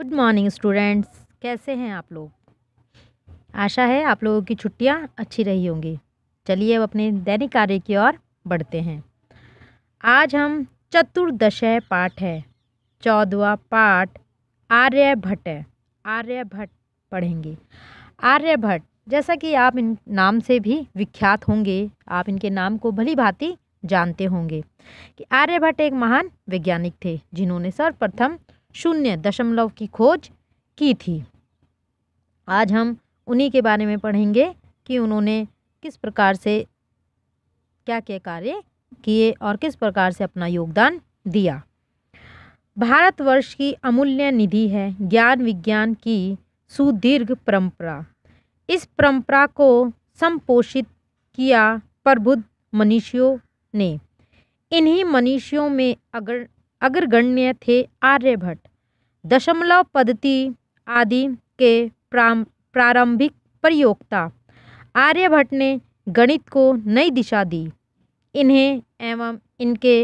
good morning students कैसे हैं आप लोग आशा है आप लोगों की छुट्टियां अच्छी रही होंगी चलिए अब अपने दैनिक कार्य की ओर बढ़ते हैं आज हम चतुर्दशय पाठ है चौदवा पाठ आर्यभट्ट है आर्यभट्ट पढ़ेंगे आर्यभट्ट जैसा कि आप इन नाम से भी विख्यात होंगे आप इनके नाम को भली भांति जानते होंगे कि आर्यभट्ट एक महान वैज्ञानिक थे जिन्होंने सर्वप्रथम शून्य दशमलव की खोज की थी आज हम उन्हीं के बारे में पढ़ेंगे कि उन्होंने किस प्रकार से क्या क्या कार्य किए और किस प्रकार से अपना योगदान दिया भारतवर्ष की अमूल्य निधि है ज्ञान विज्ञान की सुदीर्घ परंपरा इस परंपरा को संपोषित किया प्रबुद्ध मनीषियों ने इन्हीं मनीषियों में अगर अग्रगण्य थे आर्यभट्ट दशमलव पद्धति आदि के प्रारंभिक प्रयोगता आर्यभट्ट ने गणित को नई दिशा दी इन्हें एवं इनके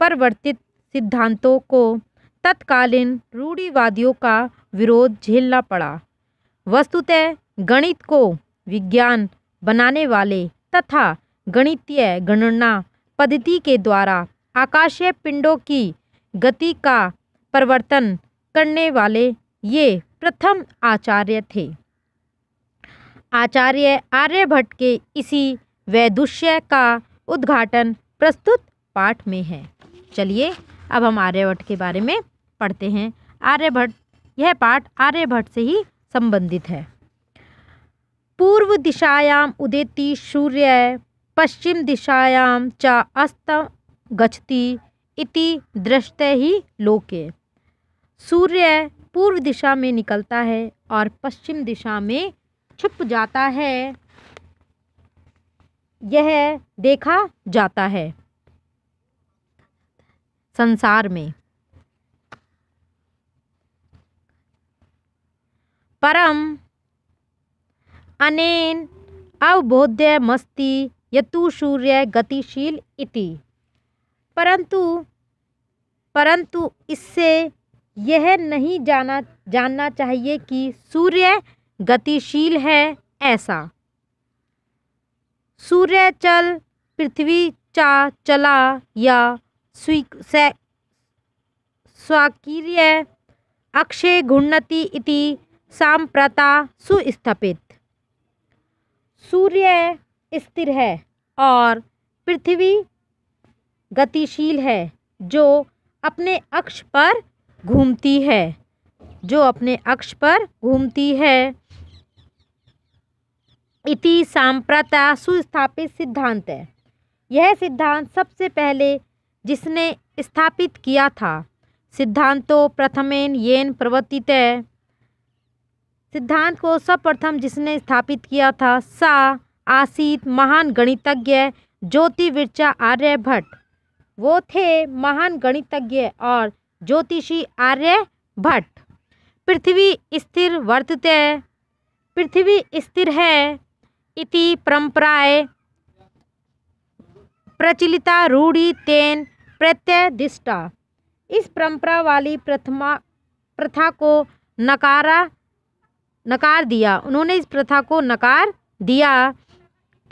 परिवर्तित सिद्धांतों को तत्कालीन रूढ़िवादियों का विरोध झेलना पड़ा वस्तुतः गणित को विज्ञान बनाने वाले तथा गणितीय गणना पद्धति के द्वारा आकाशीय पिंडों की गति का परिवर्तन करने वाले ये प्रथम आचार्य थे आचार्य आर्यभट्ट के इसी वैदुष्य का उद्घाटन प्रस्तुत पाठ में है चलिए अब हम आर्यभट्ट के बारे में पढ़ते हैं आर्यभट्ट यह पाठ आर्यभट्ट से ही संबंधित है पूर्व दिशायाम उदेति सूर्य पश्चिम दिशायाम च अस्त गछती इति दृष्टि ही लोके सूर्य पूर्व दिशा में निकलता है और पश्चिम दिशा में छुप जाता है यह देखा जाता है संसार में परम अनेन अवबोध्य मस्ति यतु सूर्य गतिशील इति परंतु परंतु इससे यह नहीं जाना जानना चाहिए कि सूर्य गतिशील है ऐसा सूर्य चल पृथ्वी चा चला या स्वाकीर्य अक्षय घुणति इति सांप्रता सुस्थापित सूर्य स्थिर है और पृथ्वी गतिशील है जो अपने अक्ष पर घूमती है जो अपने अक्ष पर घूमती है इति सांप्रता सुस्थापित सिद्धांत है यह सिद्धांत सबसे पहले जिसने स्थापित किया था सिद्धांतो प्रथमेन येन प्रवर्तित है सिद्धांत को सर्वप्रथम जिसने स्थापित किया था सा आसीत महान गणितज्ञ ज्योतिविरचा आर्यभट्ट वो थे महान गणितज्ञ और ज्योतिषी आर्य भट्ट पृथ्वी स्थिर वर्तते पृथ्वी स्थिर है इति परंपराए प्रचलिता रूढ़ी तेन प्रत्यधिष्ठा इस परंपरा वाली प्रथमा प्रथा को नकारा नकार दिया उन्होंने इस प्रथा को नकार दिया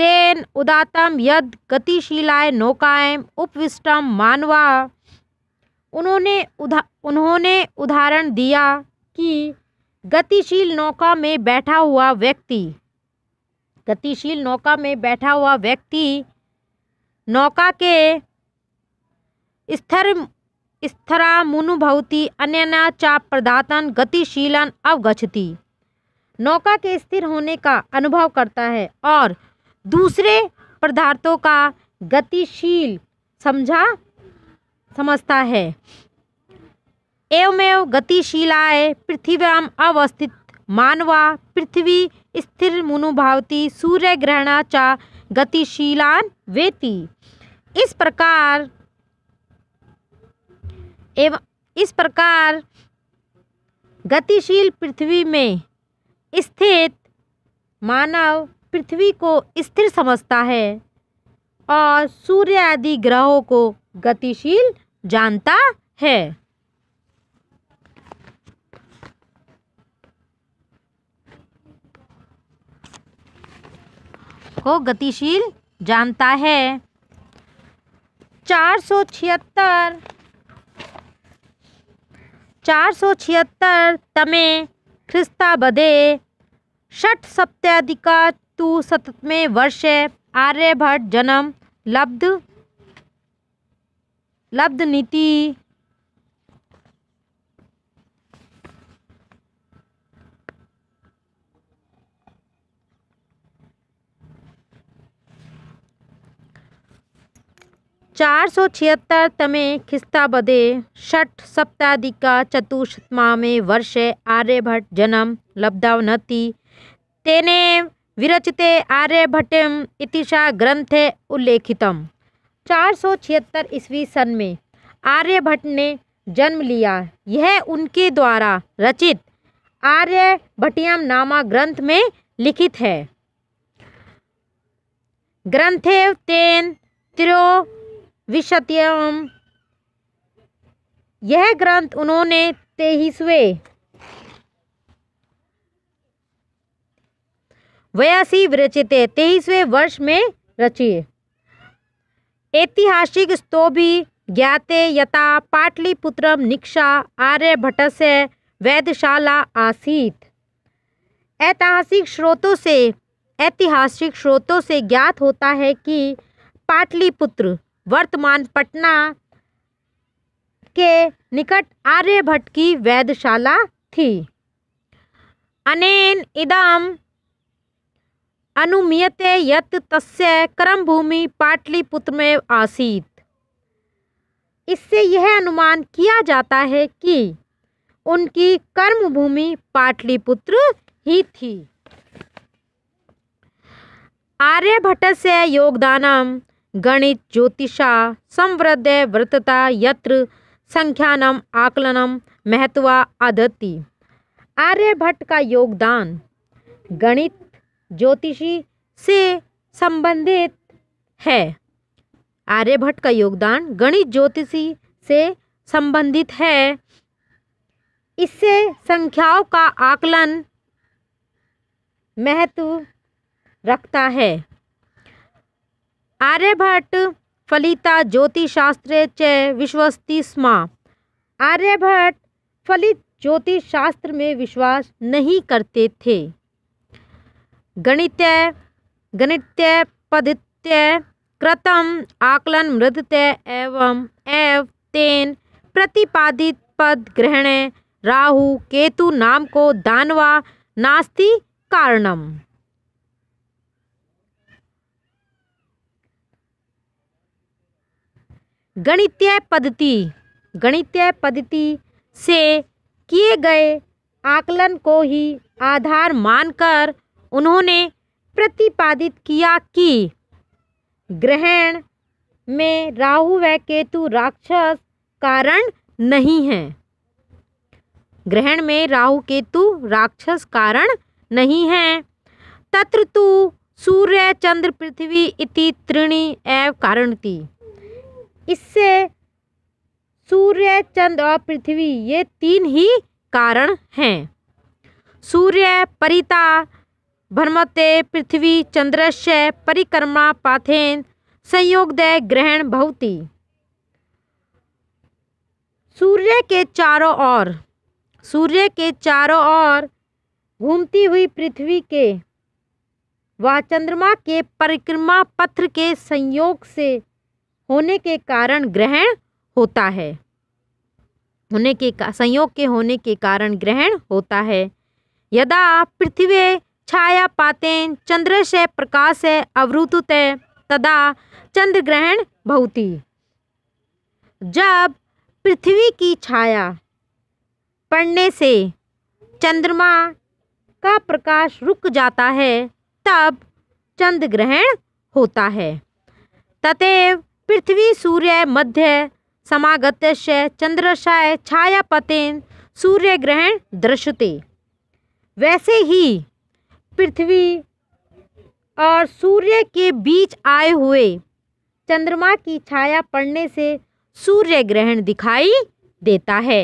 तेन उदातम यद गतिशीलाय नौकाय उपविष्टम मानवा उन्होंने उधा उन्होंने उदाहरण दिया कि गतिशील नौका में बैठा हुआ व्यक्ति गतिशील नौका में बैठा हुआ व्यक्ति नौका के स्थिर स्थरामुनुभवती अन्यना चाप प्रदातन गतिशीलन अवगछति नौका के स्थिर होने का अनुभव करता है और दूसरे पदार्थों का गतिशील समझा समझता है एवमेव गतिशीलाय पृथ्व्याम अवस्थित मानवा पृथ्वी स्थिर मुनुभावती सूर्य चा गतिशीलान वेती इस प्रकार एवं इस प्रकार गतिशील पृथ्वी में स्थित मानव पृथ्वी को स्थिर समझता है और सूर्य आदि ग्रहों को गतिशील जानता है को गतिशील जानता है चार सौ छिहत्तर चार सौ छिहत्तर तमे ख्रिस्ताबदे षठ सप्ताधिका तू सतमें वर्ष आर्यभट्ट जन्म लब्ध लब्ध नीति चार सौ छिहत्तर तमें खिस्ताबदे षठ सप्ताधिका चतुष्मामे वर्षे आर्यभट्ट जन्म लब्धावनति तेने विरचिते आर्यभट्टम इतिशा ग्रंथे उल्लेखितम चार ईस्वी सन में आर्यभट्ट ने जन्म लिया यह उनके द्वारा रचित आर्य भट्टियम नामा ग्रंथ में लिखित है ग्रंथेव तेन त्रो यह ग्रंथ उन्होंने तेईसवे वयासी विरचित तेईसवें वर्ष में रचिए ऐतिहासिक स्तोभी ज्ञाते यथा पाटलिपुत्रम निक्षा आर्यभट्ट से वैधशाला आसीत ऐतिहासिक स्रोतों से ऐतिहासिक स्रोतों से ज्ञात होता है कि पाटलिपुत्र वर्तमान पटना के निकट आर्यभट्ट की वैधशाला थी अनेन इदम अनुमियते यत तस्य कर्मभूमि पाटलिपुत्र में आसीत इससे यह अनुमान किया जाता है कि उनकी कर्मभूमि पाटलिपुत्र ही थी आर्यभट्ट से योगदान गणित ज्योतिषा संवृद्ध वृतता यत्र संख्यानम आकलनम महत्वा अदति आर्यभट्ट का योगदान गणित ज्योतिषी से संबंधित है आर्यभट्ट का योगदान गणित ज्योतिषी से संबंधित है इससे संख्याओं का आकलन महत्व रखता है आर्यभट्ट फलिता शास्त्र च विश्वस्ति स्मा आर्यभट्ट फलित ज्योतिष शास्त्र में विश्वास नहीं करते थे गणित्य गणित्य पदित्य कृतम आकलन मृदत्य एवं एव तेन प्रतिपादित पद ग्रहण राहु केतु नाम को दानवा नास्ति कारणम गणित्य पद्धति गणित्य पद्धति से किए गए आकलन को ही आधार मानकर उन्होंने प्रतिपादित किया कि ग्रहण में राहु व केतु राक्षस कारण नहीं है ग्रहण में राहु केतु राक्षस कारण नहीं है तत्र तु सूर्य चंद्र पृथ्वी इति त्रिणी एव थी इससे सूर्य चंद्र और पृथ्वी ये तीन ही कारण हैं सूर्य परिता भ्रमते पृथ्वी चंद्रश परिक्रमा पाथेन संयोगदय ग्रहण भवती सूर्य के चारों ओर सूर्य के चारों ओर घूमती हुई पृथ्वी के व चंद्रमा के परिक्रमा पत्र के संयोग से होने के कारण ग्रहण होता है होने के संयोग के होने के कारण ग्रहण होता है यदा पृथ्वी छाया पातेन प्रकाश प्रकाशे अवरुतुते तदा चंद्रग्रहण भवती जब पृथ्वी की छाया पड़ने से चंद्रमा का प्रकाश रुक जाता है तब चंद्र ग्रहण होता है ततेव पृथ्वी सूर्य मध्य समागत चंद्रशाय छायापतेन सूर्य ग्रहण दृश्यते वैसे ही पृथ्वी और सूर्य के बीच आए हुए चंद्रमा की छाया पड़ने से सूर्य ग्रहण दिखाई देता है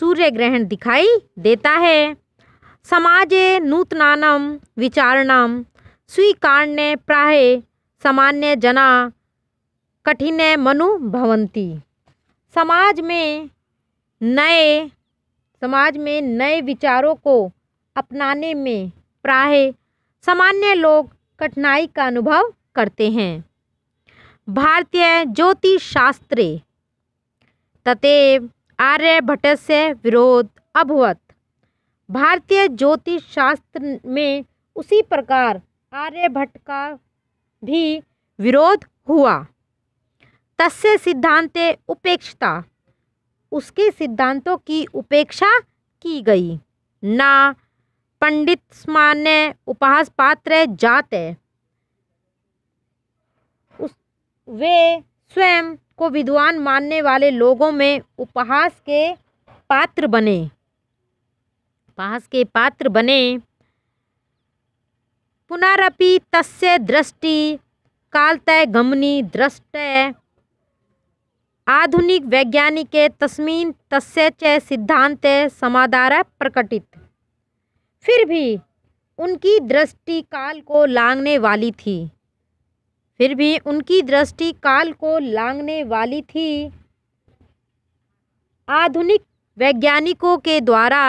सूर्य ग्रहण दिखाई देता है समाजे नूतनानम विचारणम स्वीकारण्य प्राय सामान्य जना कठिन मनु भवंती समाज में नए समाज में नए विचारों को अपनाने में प्राय सामान्य लोग कठिनाई का अनुभव करते हैं भारतीय ज्योतिष शास्त्र ततेव आर्यभट्ट से विरोध अभवत भारतीय ज्योतिष शास्त्र में उसी प्रकार आर्यभट्ट का भी विरोध हुआ तस्य सिद्धांते उपेक्षता उसके सिद्धांतों की उपेक्षा की गई ना पंडित मान्य उपहास पात्र जात है उस वे स्वयं को विद्वान मानने वाले लोगों में उपहास के पात्र बने उपहास के पात्र बने पुनरपि तस्य दृष्टि कालतः गमनी दृष्ट आधुनिक वैज्ञानिक तस्मीन तस्य च सिद्धान्ते प्रकटित फिर भी उनकी दृष्टि काल को लांगने वाली थी फिर भी उनकी दृष्टि काल को लांगने वाली थी आधुनिक वैज्ञानिकों के द्वारा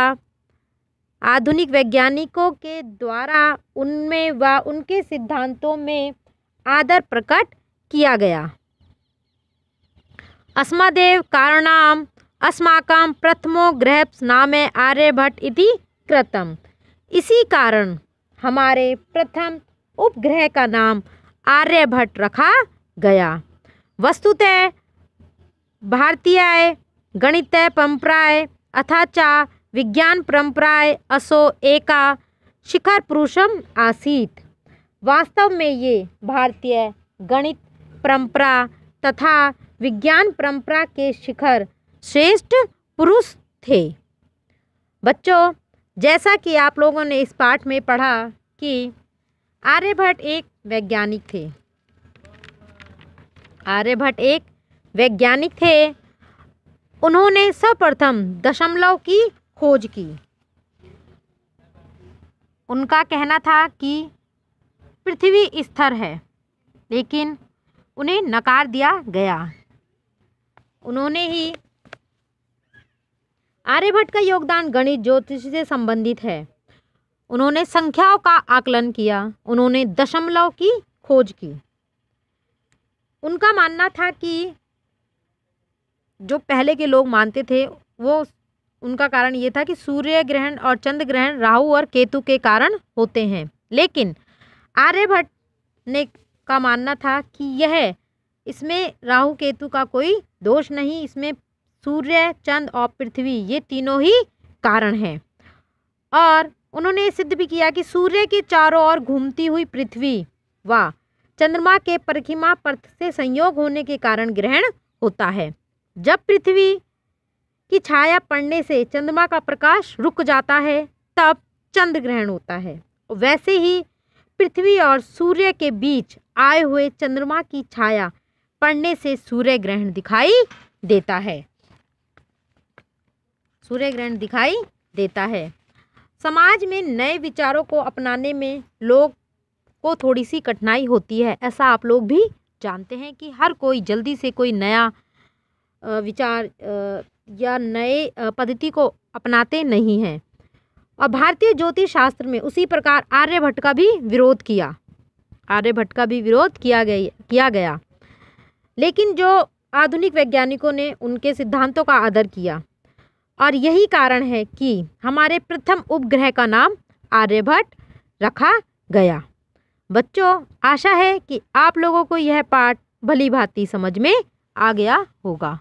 आधुनिक वैज्ञानिकों के द्वारा उनमें व उनके सिद्धांतों में आदर प्रकट किया गया अस्मदेव कारणाम अस्माक प्रथमो ग्रह नाम आर्यभट्ट इति कृतम इसी कारण हमारे प्रथम उपग्रह का नाम आर्यभट्ट रखा गया वस्तुतः भारतीय गणित परंपराएं अथाचा विज्ञान परंपराएं असो एका शिखर पुरुषम आसीत वास्तव में ये भारतीय गणित परंपरा तथा विज्ञान परंपरा के शिखर श्रेष्ठ पुरुष थे बच्चों जैसा कि आप लोगों ने इस पाठ में पढ़ा कि आर्यभट्ट एक वैज्ञानिक थे आर्यभट्ट एक वैज्ञानिक थे उन्होंने सर्वप्रथम दशमलव की खोज की उनका कहना था कि पृथ्वी स्थिर है लेकिन उन्हें नकार दिया गया उन्होंने ही आर्यभट्ट का योगदान गणित ज्योतिष से संबंधित है उन्होंने संख्याओं का आकलन किया उन्होंने दशमलव की खोज की उनका मानना था कि जो पहले के लोग मानते थे वो उनका कारण ये था कि सूर्य ग्रहण और चंद्र ग्रहण राहु और केतु के कारण होते हैं लेकिन आर्यभट्ट ने का मानना था कि यह इसमें राहु केतु का कोई दोष नहीं इसमें सूर्य चंद और पृथ्वी ये तीनों ही कारण हैं और उन्होंने ये सिद्ध भी किया कि सूर्य के चारों ओर घूमती हुई पृथ्वी व चंद्रमा के परिखिमा पर्थ से संयोग होने के कारण ग्रहण होता है जब पृथ्वी की छाया पड़ने से चंद्रमा का प्रकाश रुक जाता है तब चंद्र ग्रहण होता है वैसे ही पृथ्वी और सूर्य के बीच आए हुए चंद्रमा की छाया पड़ने से सूर्य ग्रहण दिखाई देता है सूर्य ग्रहण दिखाई देता है समाज में नए विचारों को अपनाने में लोग को थोड़ी सी कठिनाई होती है ऐसा आप लोग भी जानते हैं कि हर कोई जल्दी से कोई नया विचार या नए पद्धति को अपनाते नहीं हैं और भारतीय ज्योतिष शास्त्र में उसी प्रकार आर्यभट्ट का भी विरोध किया आर्यभट्ट का भी विरोध किया गया किया गया लेकिन जो आधुनिक वैज्ञानिकों ने उनके सिद्धांतों का आदर किया और यही कारण है कि हमारे प्रथम उपग्रह का नाम आर्यभट्ट रखा गया बच्चों आशा है कि आप लोगों को यह पाठ भली भांति समझ में आ गया होगा